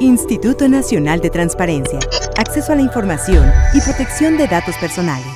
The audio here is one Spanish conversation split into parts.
Instituto Nacional de Transparencia, Acceso a la Información y Protección de Datos Personales.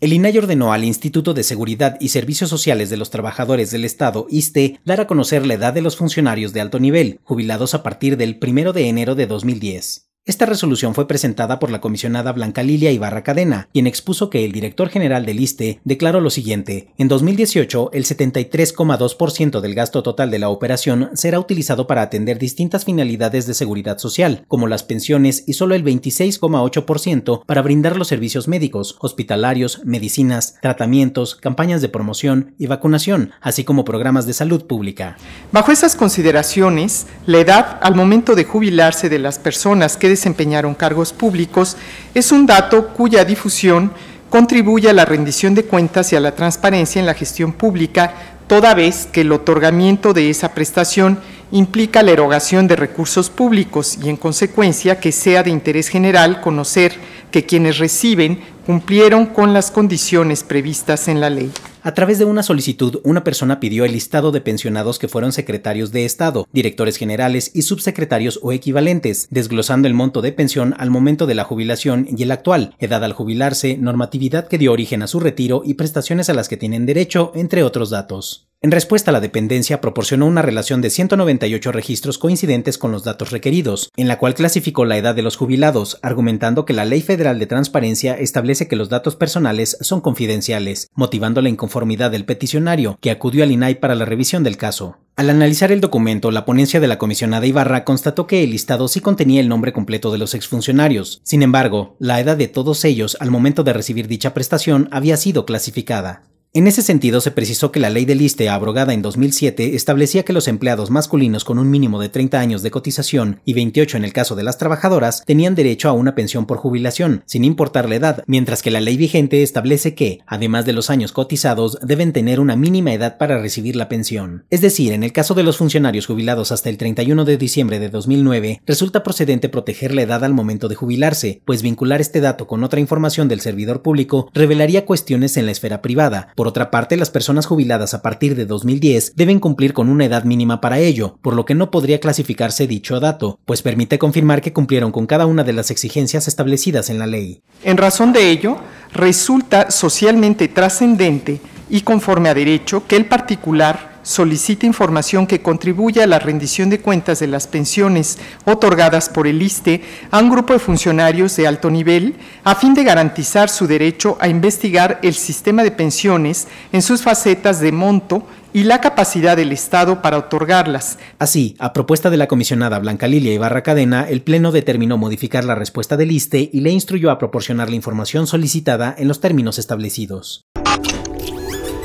El INAI ordenó al Instituto de Seguridad y Servicios Sociales de los Trabajadores del Estado, ISTE, dar a conocer la edad de los funcionarios de alto nivel, jubilados a partir del 1 de enero de 2010. Esta resolución fue presentada por la comisionada Blanca Lilia Ibarra Cadena, quien expuso que el director general del ISTE declaró lo siguiente: En 2018, el 73,2% del gasto total de la operación será utilizado para atender distintas finalidades de seguridad social, como las pensiones, y solo el 26,8% para brindar los servicios médicos, hospitalarios, medicinas, tratamientos, campañas de promoción y vacunación, así como programas de salud pública. Bajo esas consideraciones, la edad al momento de jubilarse de las personas que desempeñaron cargos públicos es un dato cuya difusión contribuye a la rendición de cuentas y a la transparencia en la gestión pública, toda vez que el otorgamiento de esa prestación implica la erogación de recursos públicos y en consecuencia que sea de interés general conocer que quienes reciben cumplieron con las condiciones previstas en la ley. A través de una solicitud, una persona pidió el listado de pensionados que fueron secretarios de Estado, directores generales y subsecretarios o equivalentes, desglosando el monto de pensión al momento de la jubilación y el actual, edad al jubilarse, normatividad que dio origen a su retiro y prestaciones a las que tienen derecho, entre otros datos. En respuesta a la dependencia, proporcionó una relación de 198 registros coincidentes con los datos requeridos, en la cual clasificó la edad de los jubilados, argumentando que la Ley Federal de Transparencia establece que los datos personales son confidenciales, motivando la inconformidad del peticionario, que acudió al INAI para la revisión del caso. Al analizar el documento, la ponencia de la comisionada Ibarra constató que el listado sí contenía el nombre completo de los exfuncionarios. Sin embargo, la edad de todos ellos al momento de recibir dicha prestación había sido clasificada. En ese sentido, se precisó que la ley del ISTE, abrogada en 2007, establecía que los empleados masculinos con un mínimo de 30 años de cotización y 28 en el caso de las trabajadoras tenían derecho a una pensión por jubilación, sin importar la edad, mientras que la ley vigente establece que, además de los años cotizados, deben tener una mínima edad para recibir la pensión. Es decir, en el caso de los funcionarios jubilados hasta el 31 de diciembre de 2009, resulta procedente proteger la edad al momento de jubilarse, pues vincular este dato con otra información del servidor público revelaría cuestiones en la esfera privada, por otra parte, las personas jubiladas a partir de 2010 deben cumplir con una edad mínima para ello, por lo que no podría clasificarse dicho dato, pues permite confirmar que cumplieron con cada una de las exigencias establecidas en la ley. En razón de ello, resulta socialmente trascendente y conforme a derecho que el particular solicita información que contribuya a la rendición de cuentas de las pensiones otorgadas por el ISTE a un grupo de funcionarios de alto nivel a fin de garantizar su derecho a investigar el sistema de pensiones en sus facetas de monto y la capacidad del Estado para otorgarlas. Así, a propuesta de la comisionada Blanca Lilia Ibarra Cadena, el Pleno determinó modificar la respuesta del ISTE y le instruyó a proporcionar la información solicitada en los términos establecidos.